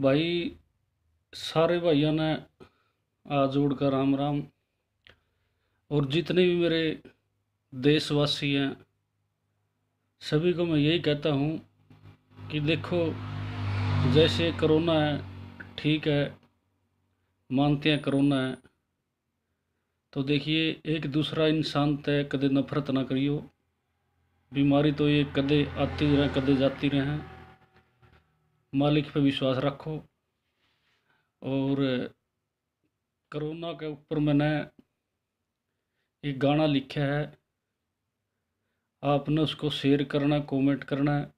भाई सारे भाइयों ने आज जोड़ कर राम राम और जितने भी मेरे देशवासी हैं सभी को मैं यही कहता हूँ कि देखो जैसे कोरोना है ठीक है मानते हैं कोरोना है तो देखिए एक दूसरा इंसान तय कदे नफरत ना करियो बीमारी तो ये कदे आती रहे कदे जाती रहें मालिक पे विश्वास रखो और कोरोना के ऊपर मैंने एक गाना लिखा है आपने उसको शेयर करना कमेंट करना है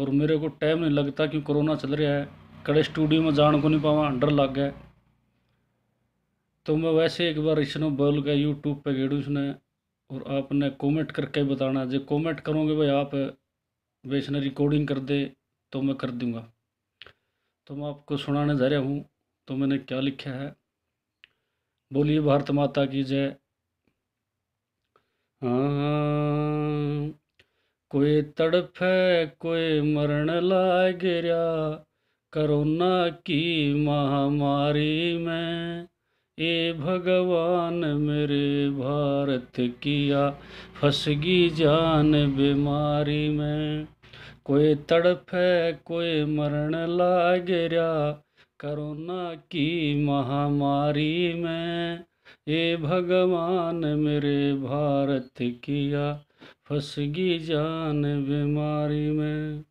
और मेरे को टाइम नहीं लगता क्यों कोरोना चल रहा है कड़े स्टूडियो में जान को नहीं पावा अंडर लग गया तो मैं वैसे एक बार इसने बोल गया यूट्यूब पे गेड़ू उसने और आपने कमेंट करके बताना जो कमेंट करोगे भाई आप वैसे रिकॉर्डिंग कर दे तो मैं कर दूंगा तो मैं आपको सुनाने जा रहा हूँ तो मैंने क्या लिखा है बोलिए भारत माता की जय हाँ, कोई तड़फ है कोई मरण ला गिरा करोना की महामारी में ए भगवान मेरे भारत किया फसगी जान बीमारी में कोई है कोई मरण लाग रहा करोना की महामारी में ये भगवान मेरे भारत किया फसगी जान बीमारी में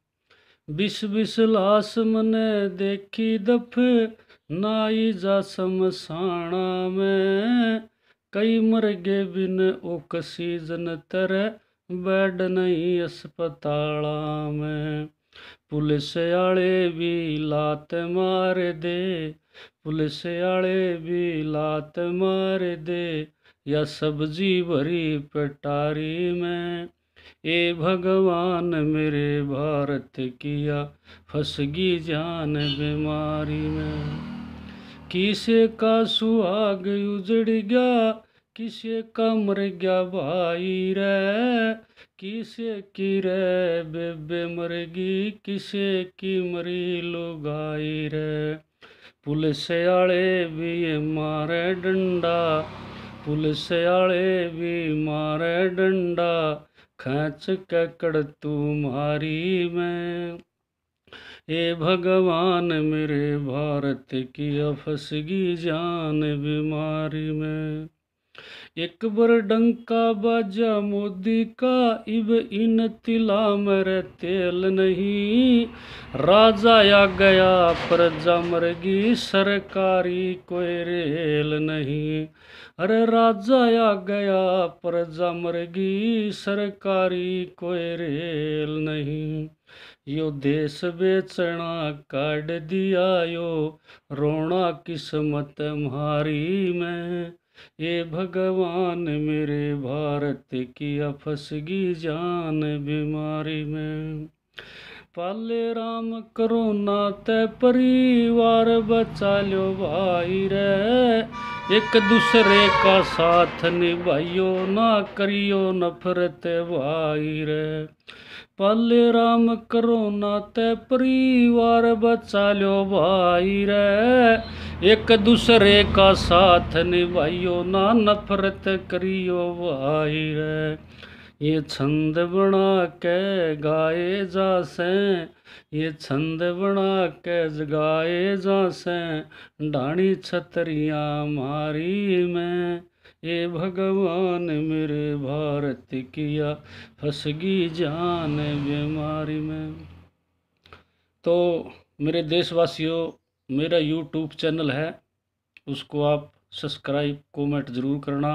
बिस बिस लाश मने देखी दफ नाई जा समसाना में कई मर गए बिन ओ कसीजन तरह अस्पताल में पुलिस आले भी लात मार दे पुलिस आले भी लात मार दे या सब्जी भरी पटारी में ए भगवान मेरे भारत किया फसगी जान बीमारी में किसे का सुहाग उजड़ गया किसे कमर गया भाई रे किसे की रे बेबे गई किसे की मरी लुगाई रे पुलिस आले भी मारे डंडा पुलिस आले भी मारे डंडा खैच कैकड़ तू मारी मैं ए भगवान मेरे भारत की अफसगी जान बीमारी में एक बर डंका बाजा मोदी का इब इन तिला मर तेल नहीं राजा आ गया प्रजा मरगी सरकारी कोई रेल नहीं अरे राजा आ गया प्रजा जा मरगी सरकारी कोई रेल नहीं यो देश बेचना काट दिया यो रोना किस्मत मारी में ये भगवान मेरे भारत की अफसगी जान बीमारी में पाले राम करो ना ते परिवार बचा लो भाई रे एक दूसरे का साथ निभाइयो ना करियो नफरत भाई रे पाले राम करो ना ते परिवार बचा लो भाई रे एक दूसरे का साथ निभाइयो ना नफरत करियो भाई रे ये छंद बना के गाए जासें ये छंद बना के जगाए जासें डाणी छतरिया मारी मैं ये भगवान मेरे भारत किया फसगी जान बीमारी में तो मेरे देशवासियों मेरा यूट्यूब चैनल है उसको आप सब्सक्राइब कमेंट ज़रूर करना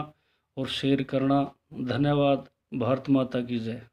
और शेयर करना धन्यवाद भारत माता की जय